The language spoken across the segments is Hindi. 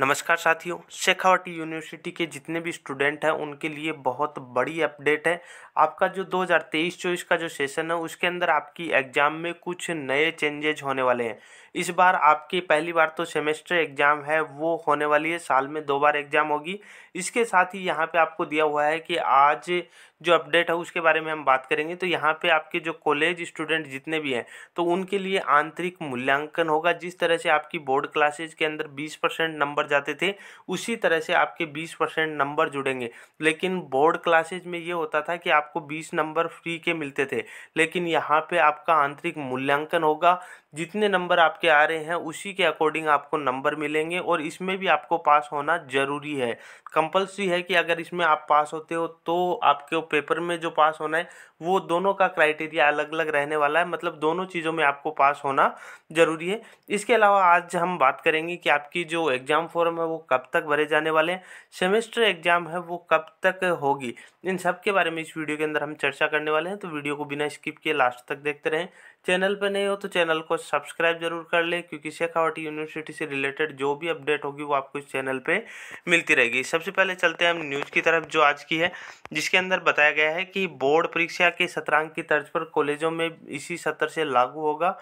नमस्कार साथियों शेखावटी यूनिवर्सिटी के जितने भी स्टूडेंट हैं उनके लिए बहुत बड़ी अपडेट है आपका जो 2023-24 का जो सेशन है उसके अंदर आपकी एग्ज़ाम में कुछ नए चेंजेज होने वाले हैं इस बार आपकी पहली बार तो सेमेस्टर एग्ज़ाम है वो होने वाली है साल में दो बार एग्ज़ाम होगी इसके साथ ही यहाँ पे आपको दिया हुआ है कि आज जो अपडेट है उसके बारे में हम बात करेंगे तो यहाँ पे आपके जो कॉलेज स्टूडेंट जितने भी हैं तो उनके लिए आंतरिक मूल्यांकन होगा जिस तरह से आपकी बोर्ड क्लासेज के अंदर 20 परसेंट नंबर जाते थे उसी तरह से आपके 20 परसेंट नंबर जुड़ेंगे लेकिन बोर्ड क्लासेज में ये होता था कि आपको 20 नंबर फ्री के मिलते थे लेकिन यहाँ पर आपका आंतरिक मूल्यांकन होगा जितने नंबर आपके आ रहे हैं उसी के अकॉर्डिंग आपको नंबर मिलेंगे और इसमें भी आपको पास होना ज़रूरी है कंपलसरी है कि अगर इसमें आप पास होते हो तो आपके पेपर में जो पास होना है वो दोनों का क्राइटेरिया अलग अलग रहने वाला है मतलब दोनों चीज़ों में आपको पास होना ज़रूरी है इसके अलावा आज हम बात करेंगे कि आपकी जो एग्ज़ाम फॉर्म है वो कब तक भरे जाने वाले हैं सेमेस्टर एग्ज़ाम है वो कब तक होगी इन सब के बारे में इस वीडियो के अंदर हम चर्चा करने वाले हैं तो वीडियो को बिना स्किप किए लास्ट तक देखते रहें चैनल पर नए हो तो चैनल को सब्सक्राइब जरूर कर लें क्योंकि शेखावटी यूनिवर्सिटी से रिलेटेड जो भी अपडेट होगी वो आपको इस चैनल पे मिलती रहेगी सबसे पहले चलते हैं हम न्यूज़ की तरफ जो आज की है जिसके अंदर बताया गया है कि बोर्ड परीक्षा के सत्रांक की तर्ज पर कॉलेजों में इसी सत्र से लागू होगा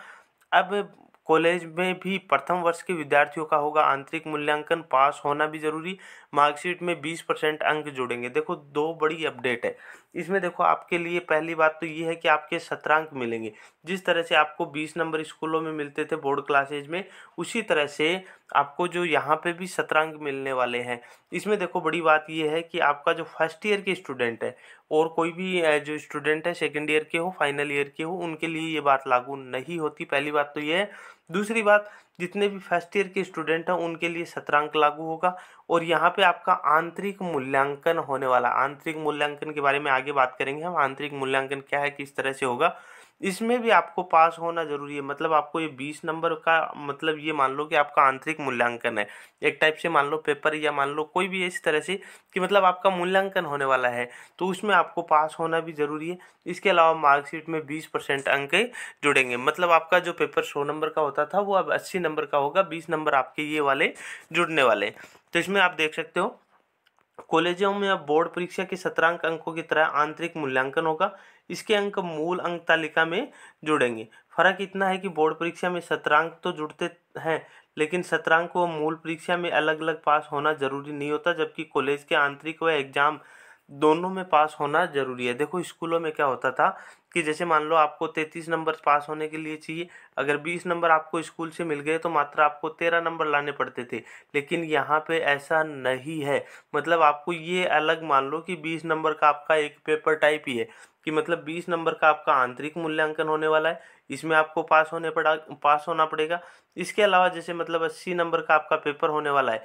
अब कॉलेज में भी प्रथम वर्ष के विद्यार्थियों का होगा आंतरिक मूल्यांकन पास होना भी जरूरी मार्कशीट में 20 परसेंट अंक जुड़ेंगे देखो दो बड़ी अपडेट है इसमें देखो आपके लिए पहली बात तो ये है कि आपके सत्रांक मिलेंगे जिस तरह से आपको बीस नंबर स्कूलों में मिलते थे बोर्ड क्लासेज में उसी तरह से आपको जो यहाँ पे भी सत्रांक मिलने वाले हैं इसमें देखो बड़ी बात ये है कि आपका जो फर्स्ट ईयर के स्टूडेंट है और कोई भी जो स्टूडेंट है सेकेंड ईयर के हो फाइनल ईयर के हो उनके लिए ये बात लागू नहीं होती पहली बात तो ये है दूसरी बात जितने भी फर्स्ट ईयर के स्टूडेंट हैं उनके लिए सत्रांक लागू होगा और यहाँ पे आपका आंतरिक मूल्यांकन होने वाला आंतरिक मूल्यांकन के बारे में आगे बात करेंगे हम आंतरिक मूल्यांकन क्या है किस तरह से होगा इसमें भी आपको पास होना जरूरी है मतलब आपको ये बीस नंबर का मतलब ये मान लो कि आपका आंतरिक मूल्यांकन है एक टाइप से मान लो पेपर या मान लो कोई भी इस तरह से कि मतलब आपका मूल्यांकन होने वाला है तो उसमें आपको पास होना भी ज़रूरी है इसके अलावा मार्कशीट में बीस परसेंट अंक जुड़ेंगे मतलब आपका जो पेपर सौ नंबर का होता होता था वो अब अस्सी नंबर का होगा बीस नंबर आपके ये वाले जुड़ने वाले तो इसमें आप देख सकते हो कॉलेजों में अब बोर्ड परीक्षा के सत्रांक अंकों की तरह आंतरिक मूल्यांकन होगा इसके अंक मूल अंक तालिका में जुड़ेंगे फर्क इतना है कि बोर्ड परीक्षा में सत्रांक तो जुड़ते हैं लेकिन सत्रांक व मूल परीक्षा में अलग अलग पास होना जरूरी नहीं होता जबकि कॉलेज के आंतरिक व एग्जाम दोनों में पास होना जरूरी है देखो स्कूलों में क्या होता था कि जैसे मान लो आपको तैंतीस नंबर पास होने के लिए चाहिए अगर बीस नंबर आपको स्कूल से मिल गए तो मात्र आपको तेरह नंबर लाने पड़ते थे लेकिन यहाँ पे ऐसा नहीं है मतलब आपको ये अलग मान लो कि बीस नंबर का आपका एक पेपर टाइप ही है कि मतलब बीस नंबर का आपका आंतरिक मूल्यांकन होने वाला है इसमें आपको पास होने पड़ा पास होना पड़ेगा इसके अलावा जैसे मतलब अस्सी नंबर का आपका पेपर होने वाला है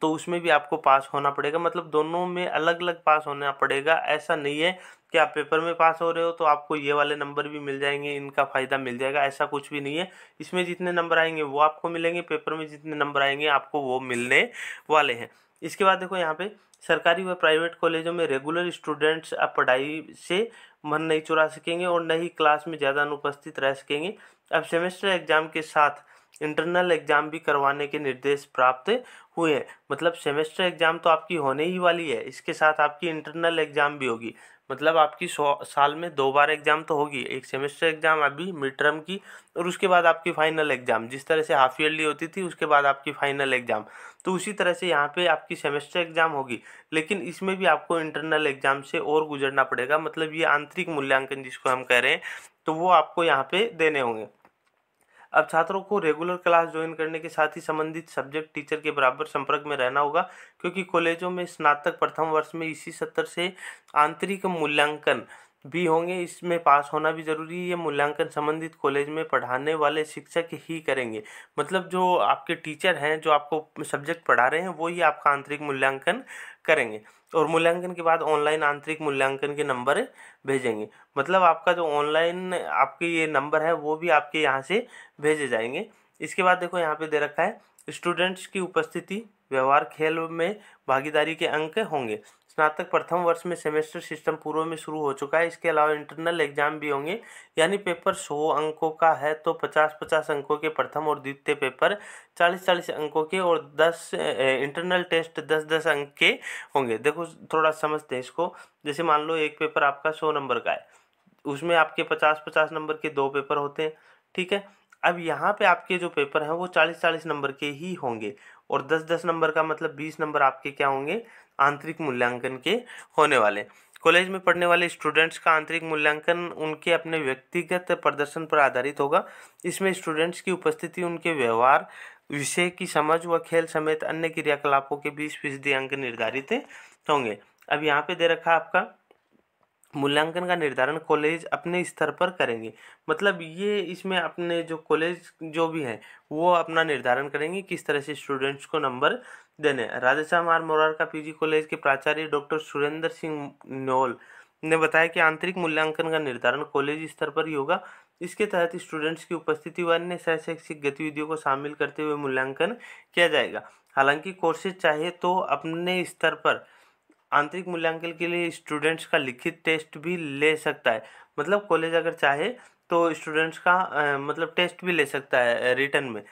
तो उसमें भी आपको पास होना पड़ेगा मतलब दोनों में अलग अलग पास होना पड़ेगा ऐसा नहीं है कि आप पेपर में पास हो रहे हो तो आपको ये वाले नंबर भी मिल जाएंगे इनका फ़ायदा मिल जाएगा ऐसा कुछ भी नहीं है इसमें जितने नंबर आएंगे वो आपको मिलेंगे पेपर में जितने नंबर आएंगे आपको वो मिलने वाले हैं इसके बाद देखो यहाँ पे सरकारी व प्राइवेट कॉलेजों में रेगुलर स्टूडेंट्स पढ़ाई से मन नहीं चुरा सकेंगे और न ही क्लास में ज़्यादा अनुपस्थित रह सकेंगे अब सेमेस्टर एग्जाम के साथ इंटरनल एग्जाम भी करवाने के निर्देश प्राप्त हुए हैं मतलब सेमेस्टर एग्जाम तो आपकी होने ही वाली है इसके साथ आपकी इंटरनल एग्जाम भी होगी मतलब आपकी साल में दो बार एग्ज़ाम तो होगी एक सेमेस्टर एग्ज़ाम अभी मिड टर्म की और उसके बाद आपकी फाइनल एग्ज़ाम जिस तरह से हाफ ईयरली होती थी उसके बाद आपकी फाइनल एग्ज़ाम तो उसी तरह से यहाँ पे आपकी सेमेस्टर एग्ज़ाम होगी लेकिन इसमें भी आपको इंटरनल एग्ज़ाम से और गुजरना पड़ेगा मतलब ये आंतरिक मूल्यांकन जिसको हम कह रहे हैं तो वो आपको यहाँ पर देने होंगे अब छात्रों को रेगुलर क्लास ज्वाइन करने के साथ ही संबंधित सब्जेक्ट टीचर के बराबर संपर्क में रहना होगा क्योंकि कॉलेजों में स्नातक प्रथम वर्ष में इसी सत्र से आंतरिक मूल्यांकन भी होंगे इसमें पास होना भी ज़रूरी है मूल्यांकन संबंधित कॉलेज में पढ़ाने वाले शिक्षक ही करेंगे मतलब जो आपके टीचर हैं जो आपको सब्जेक्ट पढ़ा रहे हैं वो ही आपका आंतरिक मूल्यांकन करेंगे और मूल्यांकन के बाद ऑनलाइन आंतरिक मूल्यांकन के नंबर भेजेंगे मतलब आपका जो ऑनलाइन आपके ये नंबर है वो भी आपके यहाँ से भेजे जाएंगे इसके बाद देखो यहाँ पे दे रखा है स्टूडेंट्स की उपस्थिति व्यवहार खेल में भागीदारी के अंक होंगे स्नातक प्रथम वर्ष में सेमेस्टर सिस्टम पूर्व में शुरू हो चुका है इसके अलावा इंटरनल एग्जाम भी होंगे यानी पेपर सौ अंकों का है तो पचास पचास अंकों के प्रथम और द्वितीय पेपर चालीस चालीस अंकों के और दस इंटरनल टेस्ट दस दस अंक के होंगे देखो थोड़ा समझते हैं इसको जैसे मान लो एक पेपर आपका सौ नंबर का है उसमें आपके पचास पचास नंबर के दो पेपर होते हैं ठीक है अब यहाँ पे आपके जो पेपर हैं वो चालीस चालीस नंबर के ही होंगे और दस दस नंबर का मतलब बीस नंबर आपके क्या होंगे आंतरिक मूल्यांकन के होने वाले कॉलेज में पढ़ने वाले स्टूडेंट्स का आंतरिक मूल्यांकन उनके अपने व्यक्तिगत प्रदर्शन पर आधारित होगा इसमें स्टूडेंट्स की उपस्थिति उनके व्यवहार विषय की समझ व खेल समेत अन्य क्रियाकलापों के बीस फीसदी अंक निर्धारित होंगे अब यहाँ पे दे रखा आपका मूल्यांकन का निर्धारण कॉलेज अपने स्तर पर करेंगे मतलब ये इसमें अपने जो कॉलेज जो भी हैं वो अपना निर्धारण करेंगे किस तरह से स्टूडेंट्स को नंबर देने राधेश्याम आर मोरार का पीजी कॉलेज के प्राचार्य डॉक्टर सुरेंद्र सिंह नोल ने बताया कि आंतरिक मूल्यांकन का निर्धारण कॉलेज स्तर पर ही होगा इसके तहत स्टूडेंट्स की उपस्थिति व अन्य सह शैक्षिक गतिविधियों को शामिल करते हुए मूल्यांकन किया जाएगा हालांकि कोर्सेज चाहे तो अपने स्तर पर आंतरिक मूल्यांकन के लिए स्टूडेंट्स का लिखित टेस्ट भी ले सकता है मतलब कॉलेज अगर चाहे तो स्टूडेंट्स का आ, मतलब टेस्ट भी ले सकता है रिटर्न में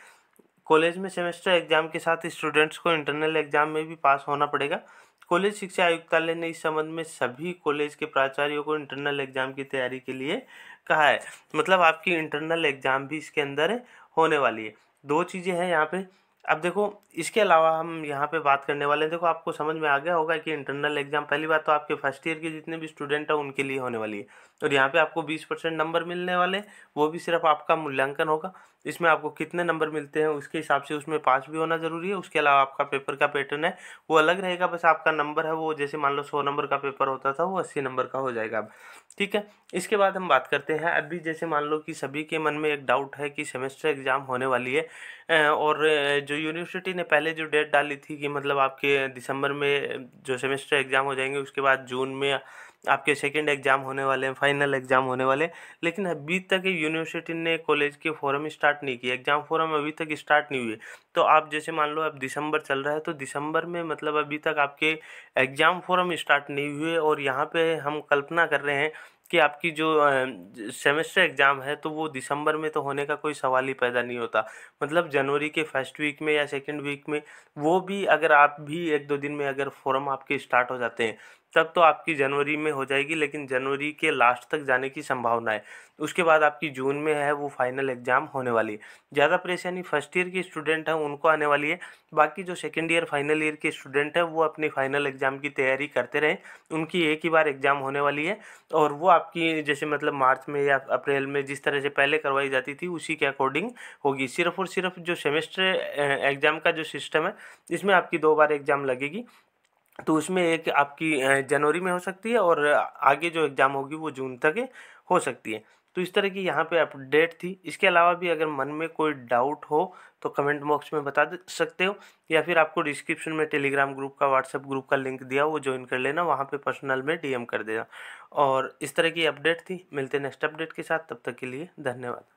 कॉलेज में सेमेस्टर एग्जाम के साथ स्टूडेंट्स को इंटरनल एग्जाम में भी पास होना पड़ेगा कॉलेज शिक्षा आयुक्तालय ने इस संबंध में सभी कॉलेज के प्राचार्यों को इंटरनल एग्जाम की तैयारी के लिए कहा है मतलब आपकी इंटरनल एग्जाम भी इसके अंदर होने वाली है दो चीज़ें हैं यहाँ पे अब देखो इसके अलावा हम यहाँ पे बात करने वाले हैं देखो आपको समझ में आ गया होगा कि इंटरनल एग्जाम पहली बात तो आपके फर्स्ट ईयर के जितने भी स्टूडेंट हैं उनके लिए होने वाली है और यहाँ पे आपको 20 परसेंट नंबर मिलने वाले वो भी सिर्फ आपका मूल्यांकन होगा इसमें आपको कितने नंबर मिलते हैं उसके हिसाब से उसमें पास भी होना ज़रूरी है उसके अलावा आपका पेपर का पैटर्न है वो अलग रहेगा बस आपका नंबर है वो जैसे मान लो सौ नंबर का पेपर होता था वो अस्सी नंबर का हो जाएगा अब ठीक है इसके बाद हम बात करते हैं अभी जैसे मान लो कि सभी के मन में एक डाउट है कि सेमेस्टर एग्ज़ाम होने वाली है और जो यूनिवर्सिटी ने पहले जो डेट डाली थी कि मतलब आपके दिसंबर में जो सेमेस्टर एग्ज़ाम हो जाएंगे उसके बाद जून में आपके सेकेंड एग्ज़ाम होने वाले हैं फाइनल एग्ज़ाम होने वाले लेकिन अभी तक यूनिवर्सिटी ने कॉलेज के फॉरम स्टार्ट नहीं किए एग्ज़ाम फॉरम अभी तक स्टार्ट नहीं हुए तो आप जैसे मान लो अब दिसंबर चल रहा है तो दिसंबर में मतलब अभी तक आपके एग्ज़ाम फॉरम स्टार्ट नहीं हुए और यहाँ पे हम कल्पना कर रहे हैं कि आपकी जो सेमेस्टर एग्ज़ाम है तो वो दिसंबर में तो होने का कोई सवाल ही पैदा नहीं होता मतलब जनवरी के फर्स्ट वीक में या सेकंड वीक में वो भी अगर आप भी एक दो दिन में अगर फॉर्म आपके स्टार्ट हो जाते हैं तब तो आपकी जनवरी में हो जाएगी लेकिन जनवरी के लास्ट तक जाने की संभावना है उसके बाद आपकी जून में है वो फाइनल एग्ज़ाम होने वाली है ज़्यादा परेशानी फर्स्ट ईयर की स्टूडेंट हैं उनको आने वाली है बाकी जो सेकेंड ईयर फाइनल ईयर के स्टूडेंट हैं वो अपनी फाइनल एग्ज़ाम की तैयारी करते रहें उनकी एक ही बार एग्ज़ाम होने वाली है और वो आपकी जैसे मतलब मार्च में या अप्रैल में जिस तरह से पहले करवाई जाती थी उसी के अकॉर्डिंग होगी सिर्फ और सिर्फ जो सेमेस्टर एग्ज़ाम का जो सिस्टम है इसमें आपकी दो बार एग्ज़ाम लगेगी तो उसमें एक आपकी जनवरी में हो सकती है और आगे जो एग्ज़ाम होगी वो जून तक हो सकती है तो इस तरह की यहाँ पे अपडेट थी इसके अलावा भी अगर मन में कोई डाउट हो तो कमेंट बॉक्स में बता सकते हो या फिर आपको डिस्क्रिप्शन में टेलीग्राम ग्रुप का व्हाट्सएप ग्रुप का लिंक दिया वो ज्वाइन कर लेना वहाँ पे पर्सनल में डीएम कर देना और इस तरह की अपडेट थी मिलते नेक्स्ट अपडेट के साथ तब तक के लिए धन्यवाद